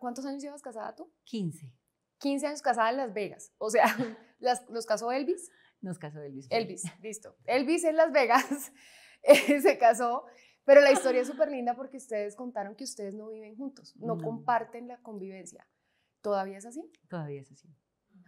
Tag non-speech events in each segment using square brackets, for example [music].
¿Cuántos años llevas casada tú? 15. 15 años casada en Las Vegas. O sea, [laughs] las, ¿los casó Elvis? Nos casó Elvis. Elvis, listo. Elvis en Las Vegas [laughs] eh, se casó. Pero la historia es súper linda porque ustedes contaron que ustedes no viven juntos, no, comparten la convivencia. ¿Todavía es así? Todavía es así.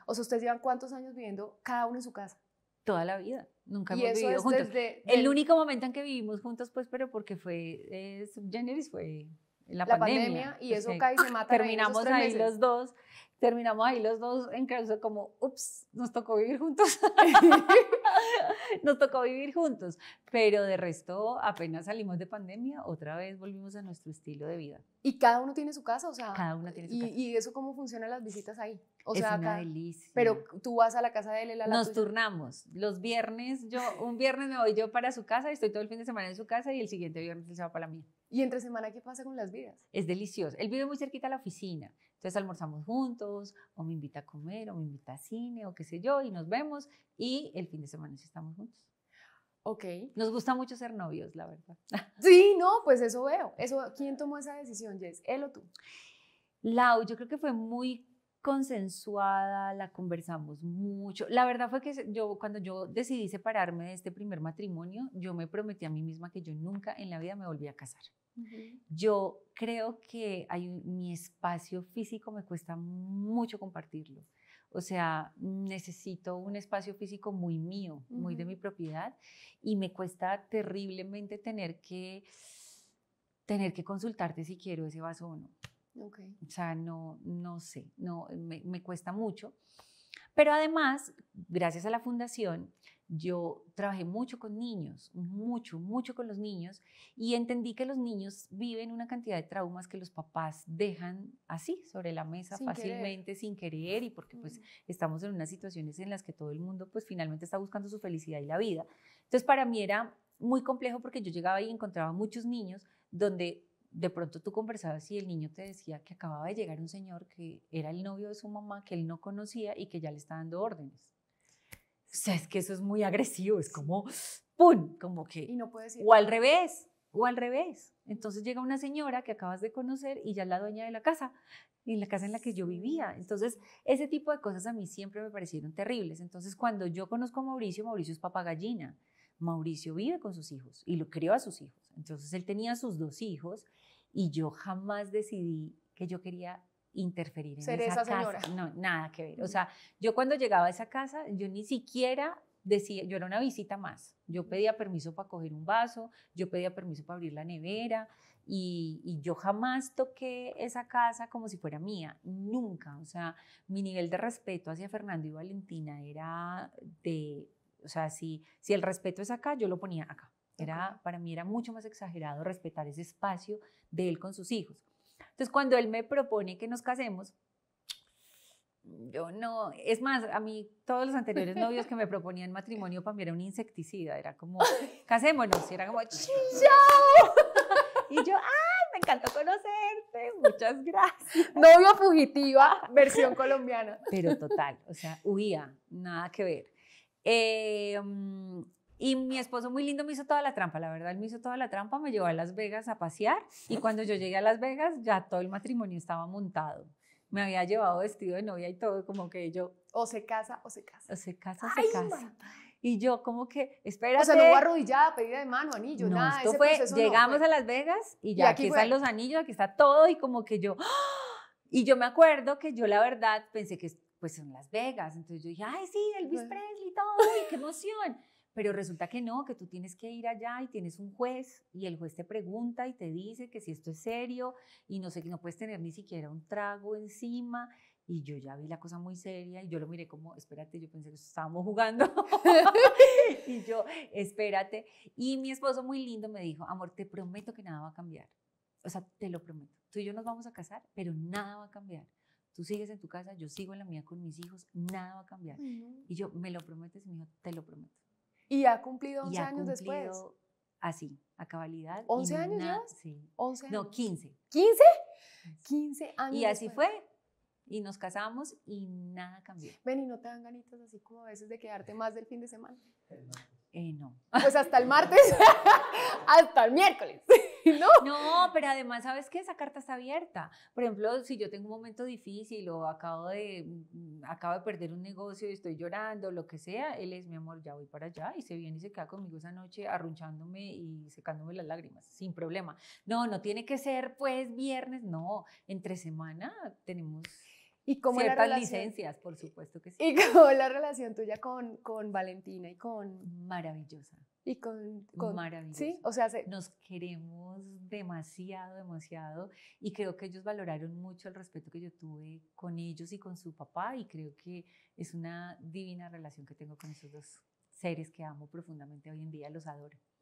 O sea, ¿ustedes llevan cuántos años viviendo cada uno en su casa? Toda la vida. Nunca hemos vivido juntos. el único momento en que vivimos juntos, pues, pero porque fue, eh, Elvis fue la, pandemia, y pues eso cae y se mata. Terminamos ahí, los dos, terminamos ahí los dos en caso como, ups, nos tocó vivir juntos. [laughs] nos tocó vivir juntos, pero de resto, apenas salimos de pandemia, otra vez volvimos a nuestro estilo de vida. ¿Y cada uno tiene su casa? O sea, cada uno tiene su casa. ¿Y eso cómo funcionan las visitas ahí? O es una delicia. Pero tú vas a la casa de él, la Nos turnamos. Los viernes, yo, un viernes me voy yo para su casa y estoy todo el fin de semana en su casa y el siguiente viernes él se va para mí ¿Y entre semana qué pasa con las vidas? Es delicioso. Él vive muy cerquita a la oficina. Entonces almorzamos juntos, o me invita a comer, o me invita a cine, o qué sé yo, y nos vemos. Y el fin de semana sí estamos juntos. Okay, Ok. Nos gusta mucho ser novios, la verdad. [laughs] Sí, no, pues eso veo. Eso, ¿Quién tomó esa decisión, Jess? ¿Él o tú? Lau, yo creo que fue muy consensuada, la conversamos mucho. La verdad fue que yo cuando yo decidí separarme de este primer matrimonio, yo me prometí a mí misma que yo nunca en la vida me volví a casar. Yo creo que hay mi espacio físico me cuesta mucho compartirlo. O sea, necesito un espacio físico muy mío, muy de mi propiedad y me cuesta terriblemente tener que tener que consultarte si quiero ese vaso o no. O sea, no, no sé, no, me cuesta mucho. Pero además, gracias a la fundación, yo trabajé mucho con niños, mucho, mucho con los niños, y entendí que los niños viven una cantidad de traumas que los papás dejan así, sobre la mesa, fácilmente, sin querer, y porque pues estamos en unas situaciones en las que todo el mundo pues finalmente está buscando su felicidad y la vida. Entonces para mí era muy complejo porque yo llegaba y encontraba muchos niños donde de pronto tú conversabas y el niño te decía que acababa de llegar un señor que era el novio de su mamá, que él no conocía y que ya le está dando órdenes. O sea, es que eso es muy agresivo, es como, ¡pum! Como que... Y no puede O al revés, o al revés. Entonces llega una señora que acabas de conocer y ya es la dueña de la casa, y la casa en la que yo vivía. Entonces, ese tipo de cosas a mí siempre me parecieron terribles. Entonces, cuando yo conozco a Mauricio, Mauricio es papagallina. Mauricio vive con sus hijos y lo crió a sus hijos. Entonces él tenía sus dos hijos y yo jamás decidí que yo quería interferir en Ser esa, señora. casa. No, nada que ver. O sea, yo cuando llegaba a esa casa, yo ni siquiera decía, yo era una visita más. Yo pedía permiso para coger un vaso, yo pedía permiso para abrir la nevera y, y, yo jamás toqué esa casa como si fuera mía, nunca. O sea, mi nivel de respeto hacia Fernando y Valentina era de o sea, si, si el respeto es acá, yo lo ponía acá. Era, Para mí era mucho más exagerado respetar ese espacio de él con sus hijos. Entonces, cuando él me propone que nos casemos, yo no, es más, a mí todos los anteriores novios que me proponían matrimonio para mí era un insecticida, era como, [laughs] casémonos, y era como, chao. [laughs] Y yo, ay, me encantó conocerte, muchas gracias. Novia fugitiva, versión colombiana. Pero total, o sea, huía, nada que ver. Eh, mm, y mi esposo muy lindo me hizo toda la trampa, la verdad, él me hizo toda la trampa, me llevó a Las Vegas a pasear y cuando yo llegué a Las Vegas ya todo el matrimonio estaba montado. Me había llevado vestido de novia y todo, como que yo... O se casa o se casa. O se casa o se casa. Y yo como que, espera. O sea, no arrodillada, pedida de mano, anillo, nada. Esto fue, llegamos a Las Vegas y ya aquí, están los anillos, aquí está todo y como que yo... ¡ah! Y yo me acuerdo que yo la verdad pensé que pues son Las Vegas. Entonces yo dije, ay, sí, Elvis Presley y todo, y qué emoción. Pero resulta que no, que tú tienes que ir allá y tienes un juez y el juez te pregunta y te dice que si esto es serio y no sé, que no puedes tener ni siquiera un trago encima. Y yo ya vi la cosa muy seria y yo lo miré como, espérate, yo pensé que estábamos jugando. [laughs] [laughs] y yo, espérate. Y mi esposo muy lindo me dijo, amor, te prometo que nada va a cambiar. O sea, te lo prometo. Tú y yo nos vamos a casar, pero nada va a cambiar. Tú sigues en tu casa, yo sigo en la mía con mis hijos, nada va a cambiar. Y yo, ¿me lo prometes? Y me dijo, te lo prometo. Y ha cumplido 11 años después. Así, a cabalidad. ¿11 años ya? Sí. 11 años. No, 15. ¿15? 15 años. Y así fue. Y nos casamos y nada cambió. Ven, y no te dan ganitas así como a veces de quedarte más del fin de semana. Eh, no. Pues hasta el [laughs] martes, [laughs] hasta el miércoles. [laughs] no. pero además, ¿sabes qué? Esa carta está abierta. Por ejemplo, si yo tengo un momento difícil o acabo de, mm, mm, acabo de perder un negocio y estoy llorando, lo que sea, él es, mi amor, ya voy para allá y se viene y se queda conmigo esa noche arrunchándome y secándome las lágrimas, sin problema. No, no tiene que ser pues viernes, no, entre semana tenemos... ¿Y Ciertas licencias, por supuesto que sí. ¿Y [laughs] cómo la relación tuya con, con Valentina y con...? Maravillosa. Y con, con Maravilloso. Sí, o sea, nos queremos demasiado, demasiado. Y creo que ellos valoraron mucho el respeto que yo tuve con ellos y con su papá. Y creo que es una divina relación que tengo con esos dos seres que amo profundamente hoy en día, los adoro.